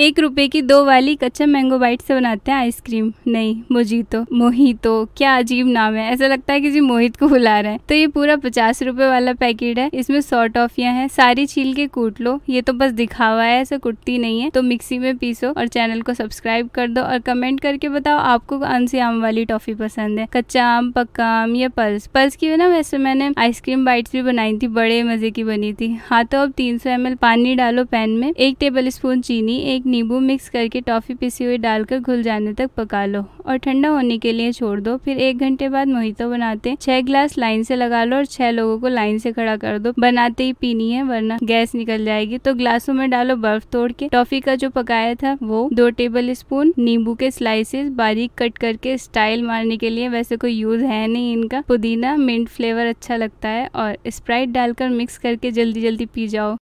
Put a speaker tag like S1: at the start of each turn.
S1: एक रुपए की दो वाली कच्चा मैंगो बाइट से बनाते हैं आइसक्रीम नहीं मोजीतो मोहितो क्या अजीब नाम है ऐसा लगता है किसी मोहित को बुला रहे हैं तो ये पूरा पचास रुपए वाला पैकेट है इसमें सौ टॉफिया है सारी छील के कूट लो ये तो बस दिखावा है ऐसा कुटती नहीं है तो मिक्सी में पीसो और चैनल को सब्सक्राइब कर दो और कमेंट करके बताओ आपको कौन सी आम वाली टॉफी पसंद है कच्चा आम पक्का आम या पल्स पल्स की ना वैसे मैंने आइसक्रीम बाइट्स भी बनाई थी बड़े मजे की बनी थी हाँ तो अब तीन सौ पानी डालो पैन में एक टेबल स्पून चीनी एक नींबू मिक्स करके टॉफ़ी पिसी हुई डालकर घुल जाने तक पका लो और ठंडा होने के लिए छोड़ दो फिर एक घंटे बाद मोहितो बनाते छह ग्लास लाइन से लगा लो और छह लोगों को लाइन से खड़ा कर दो बनाते ही पीनी है वरना गैस निकल जाएगी तो ग्लासों में डालो बर्फ तोड़ के टॉफी का जो पकाया था वो दो टेबल स्पून नींबू के स्लाइसेस बारीक कट करके स्टाइल मारने के लिए वैसे कोई यूज है नहीं इनका पुदीना मिंट फ्लेवर अच्छा लगता है और स्प्राइट डालकर मिक्स करके जल्दी जल्दी पी जाओ